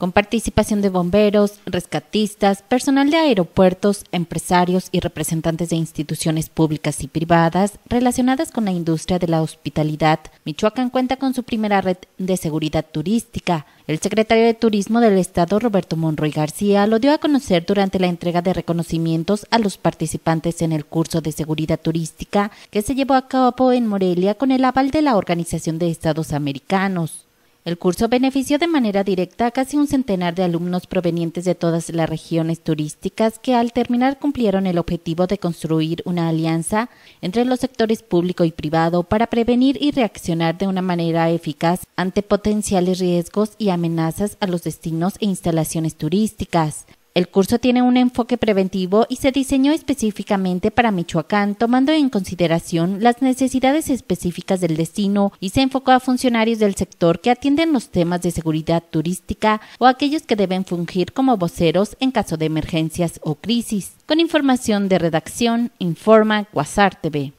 con participación de bomberos, rescatistas, personal de aeropuertos, empresarios y representantes de instituciones públicas y privadas relacionadas con la industria de la hospitalidad. Michoacán cuenta con su primera red de seguridad turística. El secretario de Turismo del Estado, Roberto Monroy García, lo dio a conocer durante la entrega de reconocimientos a los participantes en el curso de seguridad turística que se llevó a cabo en Morelia con el aval de la Organización de Estados Americanos. El curso benefició de manera directa a casi un centenar de alumnos provenientes de todas las regiones turísticas que al terminar cumplieron el objetivo de construir una alianza entre los sectores público y privado para prevenir y reaccionar de una manera eficaz ante potenciales riesgos y amenazas a los destinos e instalaciones turísticas. El curso tiene un enfoque preventivo y se diseñó específicamente para Michoacán, tomando en consideración las necesidades específicas del destino y se enfocó a funcionarios del sector que atienden los temas de seguridad turística o aquellos que deben fungir como voceros en caso de emergencias o crisis. Con información de redacción, informa WhatsApp TV.